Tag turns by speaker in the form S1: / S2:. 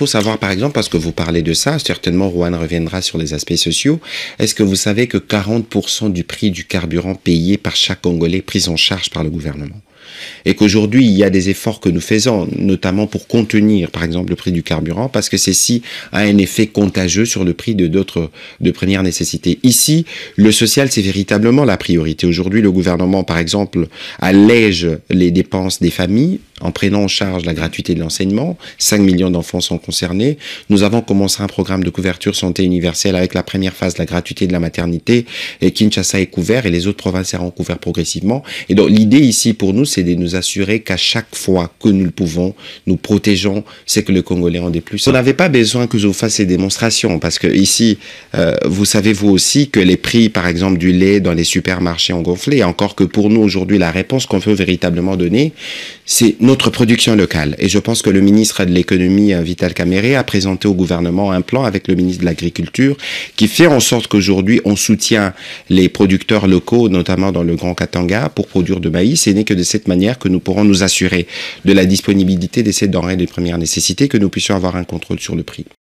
S1: faut savoir, par exemple, parce que vous parlez de ça, certainement Rouen reviendra sur les aspects sociaux, est-ce que vous savez que 40% du prix du carburant payé par chaque Congolais pris en charge par le gouvernement et qu'aujourd'hui il y a des efforts que nous faisons, notamment pour contenir par exemple le prix du carburant, parce que ceci a un effet contagieux sur le prix de d'autres de première nécessité. Ici, le social c'est véritablement la priorité. Aujourd'hui, le gouvernement par exemple allège les dépenses des familles en prenant en charge la gratuité de l'enseignement. 5 millions d'enfants sont concernés. Nous avons commencé un programme de couverture santé universelle avec la première phase, la gratuité de la maternité. Et Kinshasa est couvert et les autres provinces seront couvertes progressivement. Et donc l'idée ici pour nous, c'est de nous assurer qu'à chaque fois que nous le pouvons, nous protégeons ce que le Congolais en est plus. On n'avait pas besoin que je vous fasse ces démonstrations parce que ici, euh, vous savez vous aussi que les prix, par exemple, du lait dans les supermarchés ont gonflé. Encore que pour nous aujourd'hui, la réponse qu'on veut véritablement donner, c'est notre production locale. Et je pense que le ministre de l'économie, euh, Vital Caméré, a présenté au gouvernement un plan avec le ministre de l'Agriculture qui fait en sorte qu'aujourd'hui, on soutient les producteurs locaux, notamment dans le Grand Katanga, pour produire de maïs. Et n'est que de cette manière que nous pourrons nous assurer de la disponibilité des ces denrées de première nécessité, que nous puissions avoir un contrôle sur le prix.